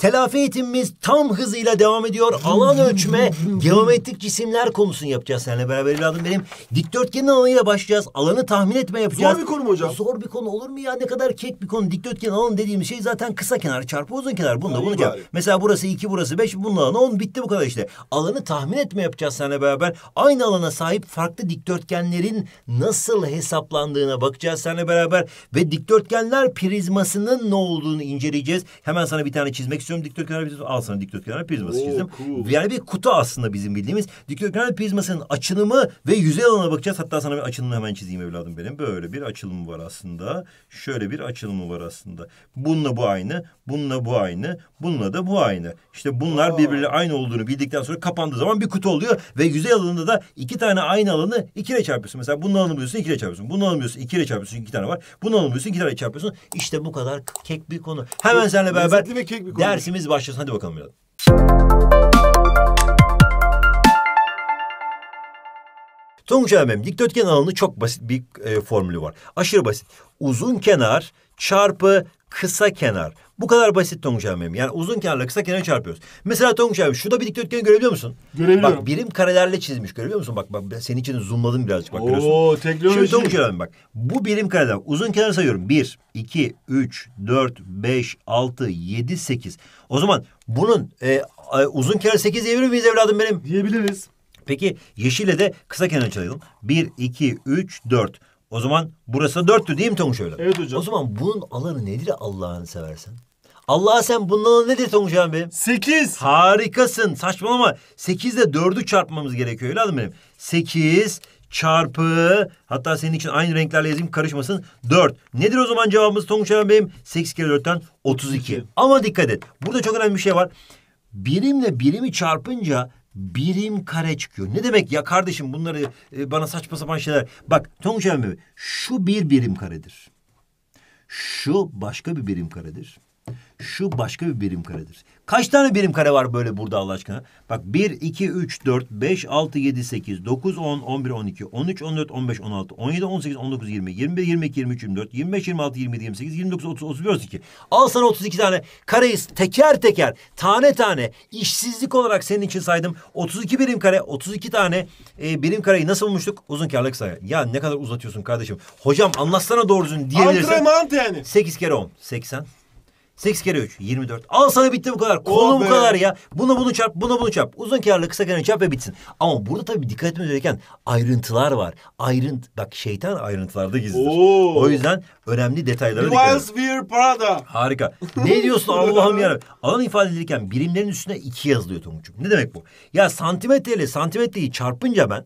Telafi eğitimimiz tam hızıyla devam ediyor. Alan ölçme, geometrik cisimler konusunu yapacağız seninle beraber evladım benim. Dikdörtgenin alanıyla başlayacağız. Alanı tahmin etme yapacağız. Zor bir konu mu hocam? Zor bir konu olur mu ya? Ne kadar kek bir konu. Dikdörtgen alanı dediğimiz şey zaten kısa kenar çarpı uzun kenar. Bunda bunu yap. Mesela burası iki, burası beş, bunun alanı on. Bitti bu kadar işte. Alanı tahmin etme yapacağız seninle beraber. Aynı alana sahip farklı dikdörtgenlerin nasıl hesaplandığına bakacağız seninle beraber. Ve dikdörtgenler prizmasının ne olduğunu inceleyeceğiz. Hemen sana bir tane çizmek istiyorum istiyorum dikdörtgenler prizması. Al sana dikdörtgenler prizması çizdim. Cool. Yani bir kutu aslında bizim bildiğimiz. Dikdörtgenler prizmasının açılımı ve yüzey alanına bakacağız. Hatta sana bir açılımını hemen çizeyim evladım benim. Böyle bir açılımı var aslında. Şöyle bir açılımı var aslında. Bununla bu aynı, bununla bu aynı, bununla da bu aynı. İşte bunlar Aa. birbiriyle aynı olduğunu bildikten sonra kapandığı zaman bir kutu oluyor ve yüzey alanında da iki tane aynı alanı ikiyle çarpıyorsun. Mesela bunun alanı buluyorsun ikiyle çarpıyorsun. Bunun alanı buluyorsun ikiyle çarpıyorsun iki tane var. Bunun alanı buluyorsun iki tane çarpıyorsun. İşte bu kadar kek bir konu. Hemen senle beraber ve bir dersimiz başlasın. Hadi bakalım Milan. Sonuç önemli. Dikdörtgen alanı çok basit bir e, formülü var. Aşırı basit. Uzun kenar çarpı kısa kenar. Bu kadar basit Tonguç abim. Yani uzun kenarla kısa kenarı çarpıyoruz. Mesela Tonguç abi şurada bir dikdörtgeni görebiliyor musun? Görebiliyorum. Bak birim karelerle çizmiş görebiliyor musun? Bak bak ben senin için zoomladım birazcık bak Oo, görüyorsun. Oo teknoloji. Şimdi Tonguç abim bak bu birim kareler uzun kenarı sayıyorum. Bir, iki, üç, dört, beş, altı, yedi, sekiz. O zaman bunun e, uzun kenarı sekiz diyebilir miyiz evladım benim? Diyebiliriz. Peki yeşille de kısa kenarı çalalım. Bir, iki, üç, dört. O zaman burası dörttü değil mi Tonguç öyle? Evet hocam. O zaman bunun alanı nedir Allah'ını seversen? Allah'a sen bundan nedir Tonguç abi benim? Sekiz. Harikasın saçmalama. Sekizle dördü çarpmamız gerekiyor öyle benim. Sekiz çarpı hatta senin için aynı renklerle yazayım karışmasın. Dört. Nedir o zaman cevabımız Tonguç abi benim? Sekiz kere dörtten otuz iki. Ama dikkat et. Burada çok önemli bir şey var. Birimle birimi çarpınca birim kare çıkıyor. Ne demek ya kardeşim bunları e, bana saçma sapan şeyler. Bak Tonguç abi şu bir birim karedir. Şu başka bir birim karedir. Şu başka bir birim karedir. Kaç tane birim kare var böyle burada Allah aşkına? Bak 1, 2, 3, 4, 5, 6, 7, 8, 9, 10, 11, 12, 13, 14, 15, 16, 17, 18, 19, 20, 21, 22, 23, 24, 25, 26, 27, 28, 29, 30, 31, 32. Al sana 32 tane kareyi teker teker, tane tane işsizlik olarak senin için saydım. 32 birim kare, 32 tane e, birim kareyi nasıl bulmuştuk? Uzun karlık sayı. Ya ne kadar uzatıyorsun kardeşim. Hocam anlatsana doğru düzgün diyebilirsin. Antrenman yani. 8 kere 10, 80. 8 kere 3 24. Al sana bitti bu kadar. Oh Konu bu kadar ya. Bunu bunu çarp, bunu bunu çarp. Uzun kenarlı kısa kenarlı çarp ve bitsin. Ama burada tabii dikkat etmemiz gereken ayrıntılar var. Ayrınt bak şeytan ayrıntılarda gizlidir. Oo. O yüzden önemli detaylara dikkat edin. Miles Weir Prada. Harika. Ne diyorsun Allah'ım ya. Alan ifade edilirken birimlerin üstüne 2 yazılıyor Tonguç'um. Ne demek bu? Ya santimetreyle santimetreyi çarpınca ben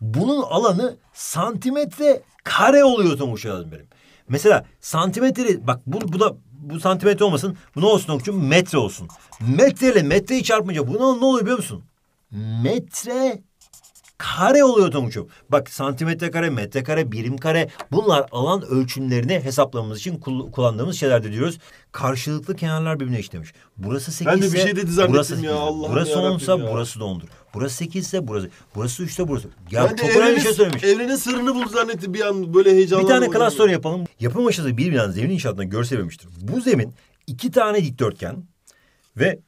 bunun alanı santimetre kare oluyor Tonguç benim. Mesela santimetre bak bu, bu da bu santimetre olmasın. Bu ne olsun Okçum? Metre olsun. Metreyle metreyi çarpınca bu ne oluyor biliyor musun? Metre kare oluyor Tonguç'um. Bak santimetre kare, metre kare, birim kare bunlar alan ölçümlerini hesaplamamız için kullandığımız şeylerdir diyoruz. Karşılıklı kenarlar birbirine eşitlemiş. Burası 8 ben de bir şey dedi zannettim burası ya Allah Burası 10 ise burası da 10'dur. Burası 8 ise burası. Burası 3 ise burası. Ya ben çok önemli bir şey söylemiş. Evrenin sırrını buldu zannetti bir an böyle heyecanlandım. Bir tane klas soru yapalım. Yapım aşaması bir binanın zemin inşaatında görsel vermiştir. Bu zemin iki tane dikdörtgen ve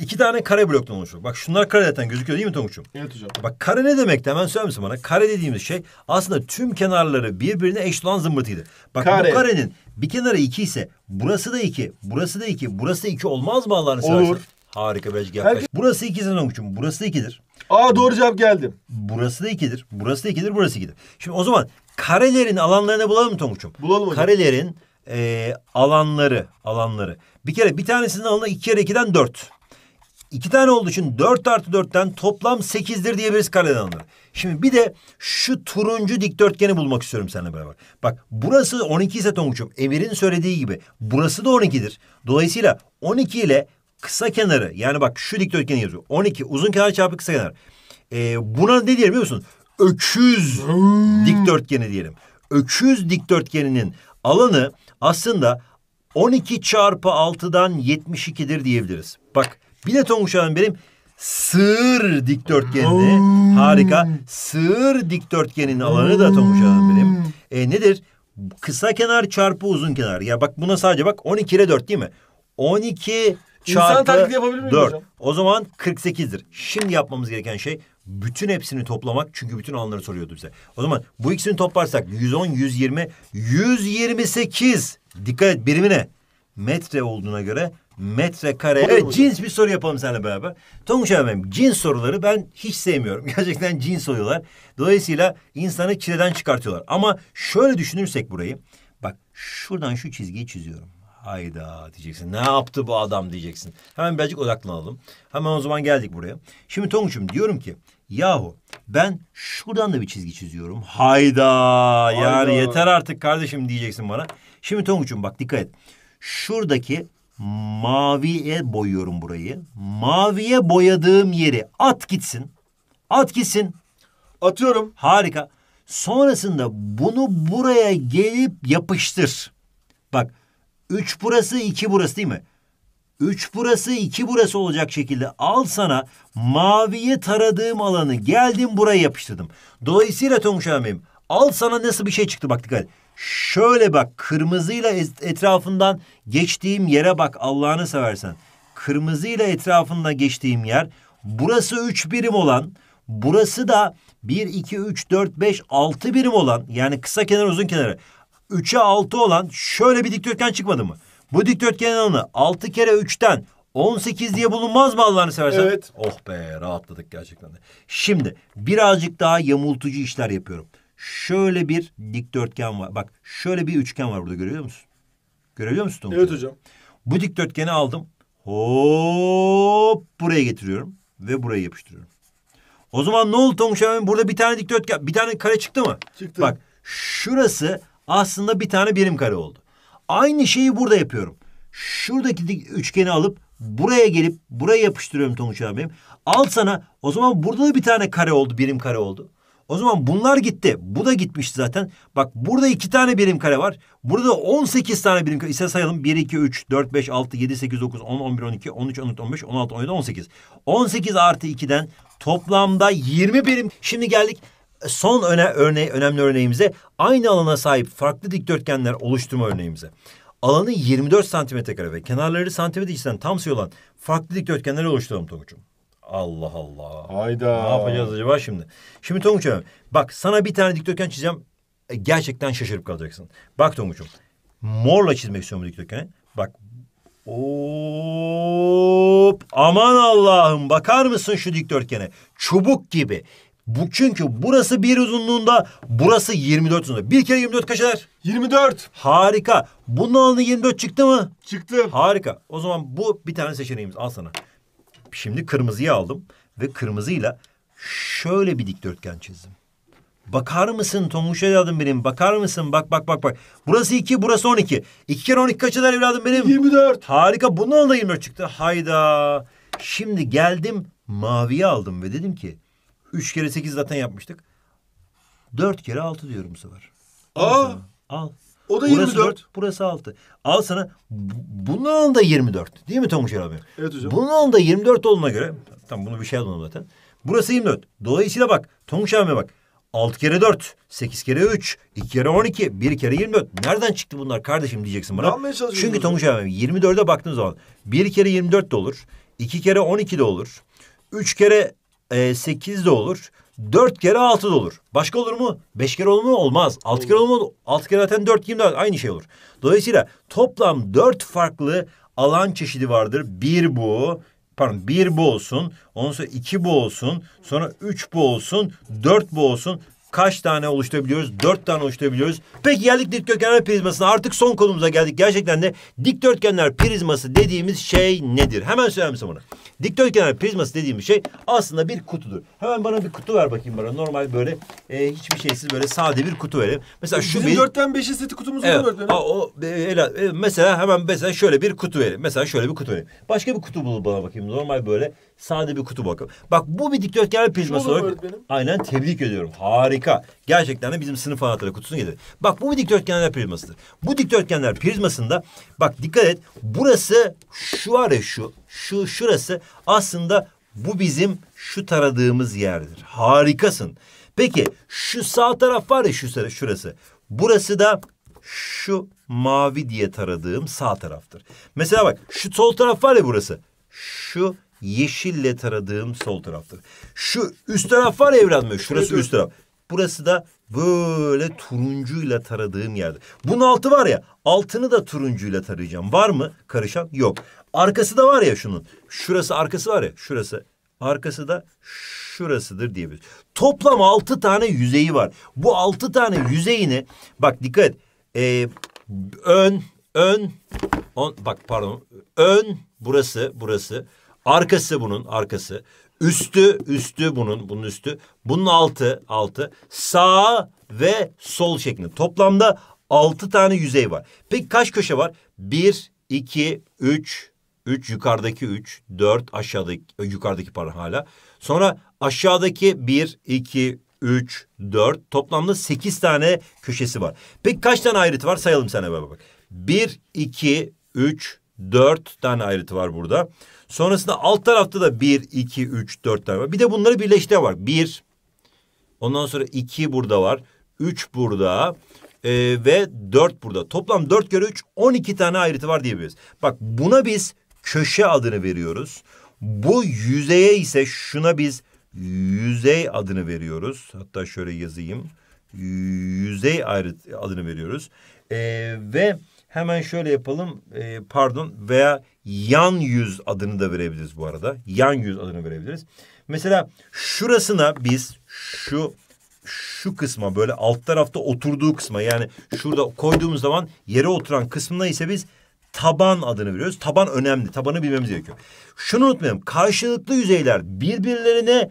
İki tane kare bloktan oluşuyor. Bak şunlar kare zaten gözüküyor değil mi Tonguç'um? Evet hocam. Bak kare ne demek hemen söyler misin bana? Kare dediğimiz şey aslında tüm kenarları birbirine eşit olan zımbırtıydı. Bak kare. bu karenin bir kenarı iki ise burası da iki, burası da iki, burası da iki olmaz mı Allah'ını seversen? Olur. Harika bir yaklaş. Herkes... Burası iki zaten Tonguç'um. Burası da ikidir. Aa doğru cevap geldim. Burası da ikidir. Burası da ikidir. Burası ikidir. Şimdi o zaman karelerin alanlarını bulalım mı Tonguç'um? Bulalım hocam. Karelerin e, alanları, alanları. Bir kere bir tanesinin alanı iki kere ikiden dört. İki tane olduğu için dört artı dörtten toplam sekizdir diyebiliriz kareden alınır. Şimdi bir de şu turuncu dikdörtgeni bulmak istiyorum seninle beraber. Bak burası 12 ise Tonguç'um Emir'in söylediği gibi burası da 12'dir. Dolayısıyla 12 ile kısa kenarı yani bak şu dikdörtgeni yazıyor. 12 uzun kenar çarpı kısa kenar. Ee, buna ne diyelim biliyor musun? Öküz hmm. dikdörtgeni diyelim. Öküz dikdörtgeninin alanı aslında 12 çarpı 6'dan 72'dir diyebiliriz. Bak bir de Tonguç benim sığır dikdörtgenini harika sığır dikdörtgenin alanı da Tonguç benim. E, nedir? Kısa kenar çarpı uzun kenar. Ya bak buna sadece bak 12 ile 4 değil mi? 12 çarpı taklidi yapabilir miyim 4. Hocam? O zaman 48'dir. Şimdi yapmamız gereken şey bütün hepsini toplamak. Çünkü bütün alanları soruyordu bize. O zaman bu ikisini toplarsak 110, 120, 128. Dikkat et birimine metre olduğuna göre metrekare. Evet cins bir soru yapalım seninle beraber. Tonguç abim cins soruları ben hiç sevmiyorum. Gerçekten cins soruyorlar. Dolayısıyla insanı çileden çıkartıyorlar. Ama şöyle düşünürsek burayı. Bak şuradan şu çizgiyi çiziyorum. Hayda diyeceksin. Ne yaptı bu adam diyeceksin. Hemen birazcık odaklanalım. Hemen o zaman geldik buraya. Şimdi Tonguç'um diyorum ki yahu ben şuradan da bir çizgi çiziyorum. Hayda, Hayda. yani yeter artık kardeşim diyeceksin bana. Şimdi Tonguç'um bak dikkat et. Şuradaki maviye boyuyorum burayı. Maviye boyadığım yeri at gitsin. At gitsin. Atıyorum. Harika. Sonrasında bunu buraya gelip yapıştır. Bak üç burası iki burası değil mi? Üç burası iki burası olacak şekilde al sana maviye taradığım alanı geldim buraya yapıştırdım. Dolayısıyla Tonguç al sana nasıl bir şey çıktı bak dikkat et. Şöyle bak kırmızıyla etrafından geçtiğim yere bak Allah'ını seversen. Kırmızıyla etrafında geçtiğim yer burası üç birim olan burası da bir iki üç dört beş altı birim olan yani kısa kenar uzun kenarı üçe altı olan şöyle bir dikdörtgen çıkmadı mı? Bu dikdörtgenin alanı altı kere üçten 18 diye bulunmaz mı Allah'ını seversen? Evet. Oh be rahatladık gerçekten de. Şimdi birazcık daha yamultucu işler yapıyorum şöyle bir dikdörtgen var. Bak şöyle bir üçgen var burada görüyor musun? Görebiliyor musun? Tom evet hocam. Bu dikdörtgeni aldım. Hop buraya getiriyorum ve buraya yapıştırıyorum. O zaman ne oldu Tonguç abi? Burada bir tane dikdörtgen, bir tane kare çıktı mı? Çıktı. Bak şurası aslında bir tane birim kare oldu. Aynı şeyi burada yapıyorum. Şuradaki dik üçgeni alıp buraya gelip buraya yapıştırıyorum Tonguç abim. Al sana o zaman burada da bir tane kare oldu, birim kare oldu. O zaman bunlar gitti. Bu da gitmişti zaten. Bak burada iki tane birim kare var. Burada 18 tane birim kare. İse sayalım. 1, 2, 3, 4, 5, 6, 7, 8, 9, 10, 11, 12, 13, 14, 15, 16, 17, 18. 18 artı 2'den toplamda 20 birim. Şimdi geldik son öne, örneği önemli örneğimize. Aynı alana sahip farklı dikdörtgenler oluşturma örneğimize. Alanı 24 santimetre kare ve kenarları santimetre içten tam sayı olan farklı dikdörtgenleri oluşturalım Tonguç'um. Allah Allah. Hayda. Ne yapacağız acaba şimdi? Şimdi Tonguç bak sana bir tane dikdörtgen çizeceğim. E, gerçekten şaşırıp kalacaksın. Bak Tonguç'um morla çizmek istiyorum dikdörtgeni. Bak Hop! Aman Allah'ım bakar mısın şu dikdörtgene? Çubuk gibi. Bu çünkü burası bir uzunluğunda, burası 24 uzunluğunda. Bir kere 24 kaç eder? 24. Harika. Bunun alanı 24 çıktı mı? Çıktı. Harika. O zaman bu bir tane seçeneğimiz. Al sana. Şimdi kırmızıyı aldım ve kırmızıyla şöyle bir dikdörtgen çizdim. Bakar mısın Tonguç evladım benim? Bakar mısın? Bak bak bak bak. Burası iki, burası on iki. İki kere on iki kaç eder evladım benim? 24. Harika. Bundan da yirmi dört çıktı. Hayda. Şimdi geldim maviyi aldım ve dedim ki... Üç kere sekiz zaten yapmıştık. Dört kere altı diyorum bu sefer. Aa! Al. O da burası 24. 4, burası 6. Al sana bunun alanında 24. Değil mi Tomuş abi? Evet hocam. Bunun alanında 24 olduğuna göre tam bunu bir şey aldım zaten. Burası 24. Dolayısıyla bak Tomuş abi bak. 6 kere 4, 8 kere 3, 2 kere 12, 1 kere 24. Nereden çıktı bunlar kardeşim diyeceksin bana. Almaya çalışıyorum. Çünkü Tomuş abi 24'e baktığın zaman 1 kere 24 de olur. 2 kere 12 de olur. 3 kere e, 8 de olur. Dört kere altı da olur. Başka olur mu? Beş kere olur mu? Olmaz. Altı olur. kere olur mu? Altı kere zaten dört yirmi dört. Aynı şey olur. Dolayısıyla toplam dört farklı alan çeşidi vardır. Bir bu. Pardon bir bu olsun. Ondan sonra iki bu olsun. Sonra üç bu olsun. Dört bu olsun kaç tane oluşturabiliyoruz? Dört tane oluşturabiliyoruz. Peki geldik dikdörtgenler prizmasına. Artık son konumuza geldik. Gerçekten de dikdörtgenler prizması dediğimiz şey nedir? Hemen söyler misin bunu. Dikdörtgenler prizması dediğimiz şey aslında bir kutudur. Hemen bana bir kutu ver bakayım bana. Normal böyle e, hiçbir şeysiz böyle sade bir kutu verelim. Mesela şu Bizim bir... dörtten beşi seti kutumuz evet. olur böyle. O, e, e, mesela hemen mesela şöyle bir kutu verelim. Mesela şöyle bir kutu verelim. Başka bir kutu bul bana bakayım. Normal böyle Sade bir kutu bakalım. Bak bu bir dikdörtgen prizması olarak. Aynen tebrik ediyorum. Harika. Gerçekten de bizim sınıf anahtarı kutusunu getirdi. Bak bu bir dikdörtgenler prizmasıdır. Bu dikdörtgenler prizmasında bak dikkat et. Burası şu var ya şu. Şu şurası aslında bu bizim şu taradığımız yerdir. Harikasın. Peki şu sağ taraf var ya şu şurası. Burası da şu mavi diye taradığım sağ taraftır. Mesela bak şu sol taraf var ya burası. Şu yeşille taradığım sol taraftır. Şu üst taraf var ya evladım. Şurası üst taraf. Burası da böyle turuncuyla taradığım yerde. Bunun altı var ya altını da turuncuyla tarayacağım. Var mı karışan? Yok. Arkası da var ya şunun. Şurası arkası var ya şurası. Arkası da şurasıdır diyebiliriz. Toplam altı tane yüzeyi var. Bu altı tane yüzeyini bak dikkat Ee, ön, ön, on, bak pardon. Ön burası, burası. Arkası bunun arkası. Üstü üstü bunun bunun üstü. Bunun altı altı. Sağ ve sol şeklinde. Toplamda altı tane yüzey var. Peki kaç köşe var? Bir, iki, üç, üç yukarıdaki üç, dört aşağıdaki e, yukarıdaki para hala. Sonra aşağıdaki bir, iki, üç, dört. Toplamda sekiz tane köşesi var. Peki kaç tane ayrıtı var? Sayalım sana bak. Bir, iki, üç, Dört tane ayrıtı var burada. Sonrasında alt tarafta da bir, iki, üç, dört tane var. Bir de bunları birleştire var. Bir, ondan sonra iki burada var. Üç burada e, ve dört burada. Toplam dört kere üç, on iki tane ayrıtı var diyebiliriz. Bak buna biz köşe adını veriyoruz. Bu yüzeye ise şuna biz yüzey adını veriyoruz. Hatta şöyle yazayım. Yüzey ayrıt adını veriyoruz. E, ve... Hemen şöyle yapalım. E, pardon veya yan yüz adını da verebiliriz bu arada. Yan yüz adını verebiliriz. Mesela şurasına biz şu şu kısma böyle alt tarafta oturduğu kısma yani şurada koyduğumuz zaman yere oturan kısmına ise biz taban adını veriyoruz. Taban önemli. Tabanı bilmemiz gerekiyor. Şunu unutmayalım. Karşılıklı yüzeyler birbirlerine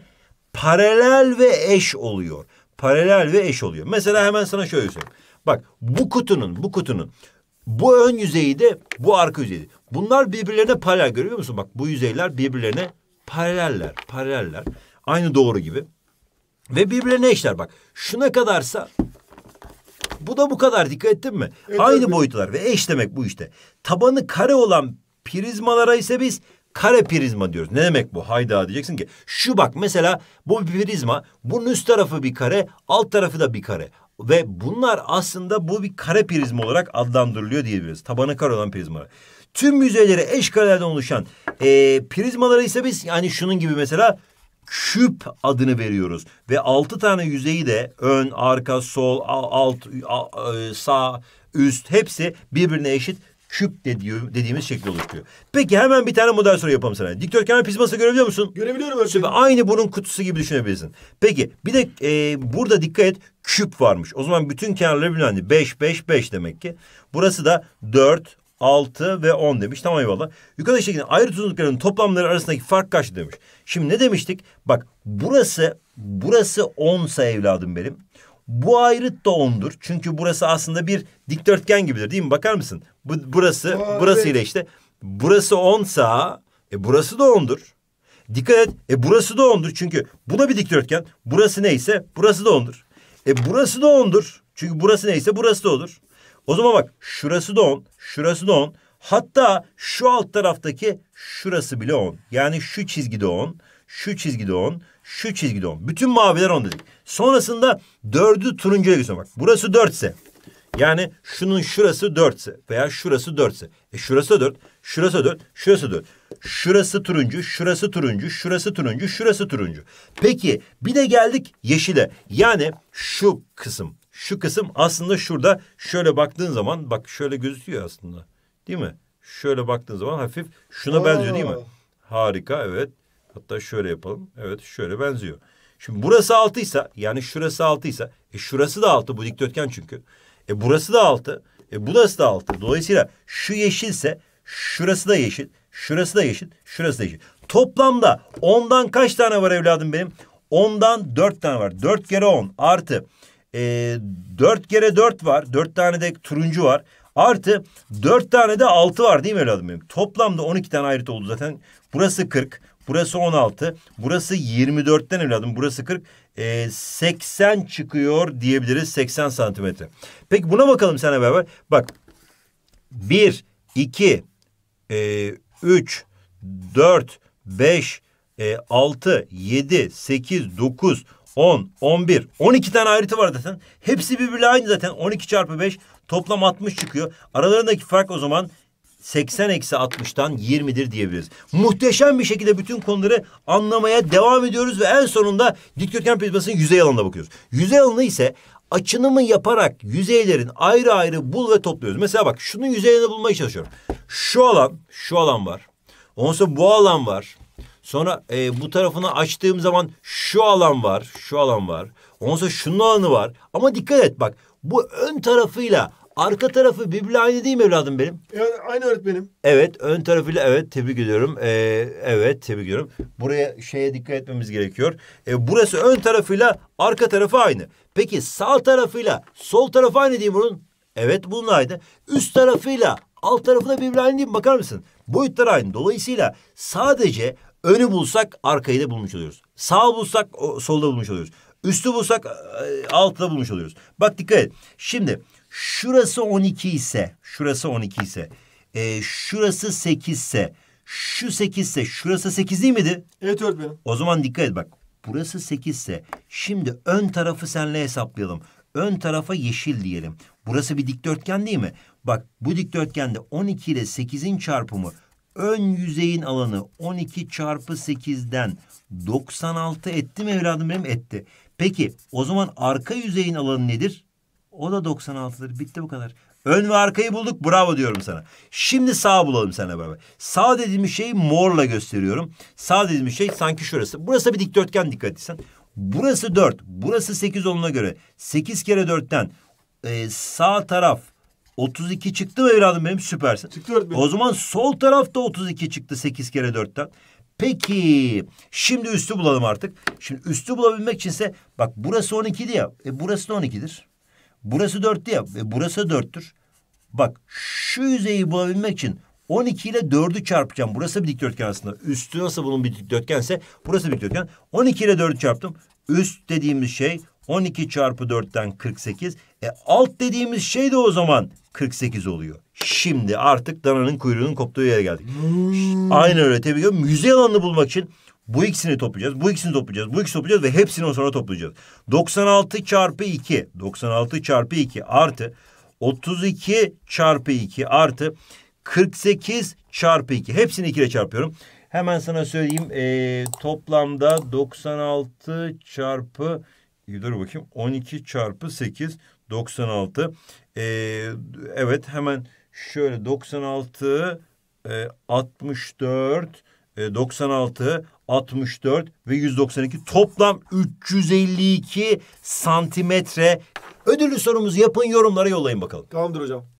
paralel ve eş oluyor. Paralel ve eş oluyor. Mesela hemen sana şöyle söyleyeyim. Bak bu kutunun bu kutunun bu ön yüzeyi de bu arka yüzeyi. Bunlar birbirlerine paralel görüyor musun? Bak bu yüzeyler birbirlerine paraleller, paraleller. Aynı doğru gibi. Ve birbirlerine eşler bak. Şuna kadarsa bu da bu kadar dikkat ettin mi? Evet, Aynı evet. boyutlar ve eş demek bu işte. Tabanı kare olan prizmalara ise biz kare prizma diyoruz. Ne demek bu? Hayda diyeceksin ki. Şu bak mesela bu bir prizma. Bunun üst tarafı bir kare, alt tarafı da bir kare. Ve bunlar aslında bu bir kare prizma olarak adlandırılıyor diyebiliriz. Tabanı kare olan prizmalar. Tüm yüzeyleri eş karelerden oluşan e, prizmalara ise biz yani şunun gibi mesela küp adını veriyoruz. Ve altı tane yüzeyi de ön, arka, sol, alt, e, sağ, üst hepsi birbirine eşit küp dediği, dediğimiz şekli oluşturuyor. Peki hemen bir tane model soru yapalım sana. Dikdörtgen prizması görebiliyor musun? Görebiliyorum öyle. Aynı bunun kutusu gibi düşünebilirsin. Peki bir de e, burada dikkat et küp varmış. O zaman bütün kenarları bilendi. 5, 5, 5 demek ki. Burası da 4, 6 ve 10 demiş. Tamam eyvallah. Yukarıdaki şekilde ayrı uzunlukların toplamları arasındaki fark kaç demiş. Şimdi ne demiştik? Bak burası burası 10 evladım benim. Bu ayrıt da ondur. Çünkü burası aslında bir dikdörtgen gibidir değil mi? Bakar mısın? Bu, burası, Aa, burası ile işte. Burası onsa e, burası da ondur. Dikkat et. E, burası da ondur. Çünkü bu da bir dikdörtgen. Burası neyse burası da ondur. E, burası da ondur. Çünkü burası neyse burası da olur. O zaman bak şurası da on, şurası da on. Hatta şu alt taraftaki şurası bile on. Yani şu çizgide on, şu çizgide on, şu çizgide on. Bütün maviler on dedik. Sonrasında dördü turuncuya götürüyorum. Bak burası dörtse. Yani şunun şurası dörtse veya şurası dörtse. E şurası da dört, şurası da dört, şurası da dört. Şurası turuncu, şurası turuncu, şurası turuncu, şurası turuncu. Peki bir de geldik yeşile. Yani şu kısım. Şu kısım aslında şurada şöyle baktığın zaman bak şöyle gözüküyor aslında. Değil mi? Şöyle baktığın zaman hafif şuna Aa. benziyor değil mi? Harika evet. Hatta şöyle yapalım. Evet şöyle benziyor. Şimdi burası altıysa yani şurası altıysa e şurası da altı bu dikdörtgen çünkü. E burası da altı. E burası da altı. Dolayısıyla şu yeşilse şurası da yeşil. Şurası da yeşil. Şurası da yeşil. Toplamda ondan kaç tane var evladım benim? Ondan dört tane var. Dört kere on artı e, dört kere dört var. Dört tane de turuncu var. Artı dört tane de altı var değil mi evladım benim? Toplamda on iki tane ayrıt oldu zaten. Burası kırk. Burası 16. Burası 24'ten evladım. Burası 40. E, 80 çıkıyor diyebiliriz. 80 santimetre. Peki buna bakalım sana beraber. Bak. 1, 2, e, 3, 4, 5, e, 6, 7, 8, 9, 10, 11, 12 tane ayrıtı var zaten. Hepsi birbiriyle aynı zaten. 12 çarpı 5 toplam 60 çıkıyor. Aralarındaki fark o zaman 80 eksi 60'tan 20'dir diyebiliriz. Muhteşem bir şekilde bütün konuları anlamaya devam ediyoruz ve en sonunda dikdörtgen prizmasının yüzey alanına bakıyoruz. Yüzey alanı ise açınımı yaparak yüzeylerin ayrı ayrı bul ve topluyoruz. Mesela bak şunun yüzeyini bulmaya çalışıyorum. Şu alan, şu alan var. Ondan sonra bu alan var. Sonra e, bu tarafını açtığım zaman şu alan var, şu alan var. Ondan sonra şunun alanı var. Ama dikkat et bak bu ön tarafıyla Arka tarafı birbirle aynı değil mi evladım benim? Yani aynı öğretmenim. Evet ön tarafıyla evet tebrik ediyorum. Ee, evet tebrik ediyorum. Buraya şeye dikkat etmemiz gerekiyor. Ee, burası ön tarafıyla arka tarafı aynı. Peki sağ tarafıyla sol tarafı aynı değil mi bunun? Evet bunun aynı. Üst tarafıyla alt tarafı da birbirle aynı değil mi? Bakar mısın? Boyutlar aynı. Dolayısıyla sadece önü bulsak arkayı da bulmuş oluyoruz. Sağ bulsak solda bulmuş oluyoruz. Üstü bulsak e, altta bulmuş oluyoruz. Bak dikkat et. Şimdi şurası 12 ise, şurası 12 ise, e, şurası 8 ise, şu 8 ise, şurası 8 değil miydi? Evet öğretmenim. O zaman dikkat et bak. Burası 8 ise, şimdi ön tarafı senle hesaplayalım. Ön tarafa yeşil diyelim. Burası bir dikdörtgen değil mi? Bak bu dikdörtgende 12 ile 8'in çarpımı ön yüzeyin alanı 12 çarpı 8'den 96 etti mi evladım benim? Etti. Peki o zaman arka yüzeyin alanı nedir? O da 96'dır. Bitti bu kadar. Ön ve arkayı bulduk. Bravo diyorum sana. Şimdi sağ bulalım sana beraber. Sağ dediğim şeyi morla gösteriyorum. Sağ dediğim şey sanki şurası. Burası bir dikdörtgen dikkat etsen. Burası 4. Burası 8 onuna göre. 8 kere 4'ten e, sağ taraf 32 çıktı mı evladım benim? Süpersin. Çıktı O zaman sol taraf da 32 çıktı 8 kere 4'ten. Peki şimdi üstü bulalım artık. Şimdi üstü bulabilmek içinse bak burası 12'di ya. E burası da 12'dir. Burası dörttü ya. ve burası dörttür. Bak şu yüzeyi bulabilmek için 12 ile 4'ü çarpacağım. Burası bir dikdörtgen aslında. Üstü nasıl bunun bir dikdörtgense burası bir dikdörtgen. 12 ile 4'ü çarptım. Üst dediğimiz şey 12 çarpı 4'ten 48. E alt dediğimiz şey de o zaman 48 oluyor. Şimdi artık dananın kuyruğunun koptuğu yere geldik. Hmm. Aynen öyle tabii. Müze alanını bulmak için bu ikisini toplayacağız, bu ikisini toplayacağız, bu ikisini toplayacağız ve hepsini o sonra toplayacağız. 96 çarpı 2, 96 çarpı 2 artı 32 çarpı 2 artı 48 çarpı 2. Hepsini 2 ile çarpıyorum. Hemen sana söyleyeyim e, toplamda 96 çarpı dur bakayım 12 çarpı 8 96. E, evet hemen şöyle 96 e, 64 e, 96 64 ve 192 toplam 352 santimetre. Ödüllü sorumuzu yapın yorumlara yollayın bakalım. Tamamdır hocam.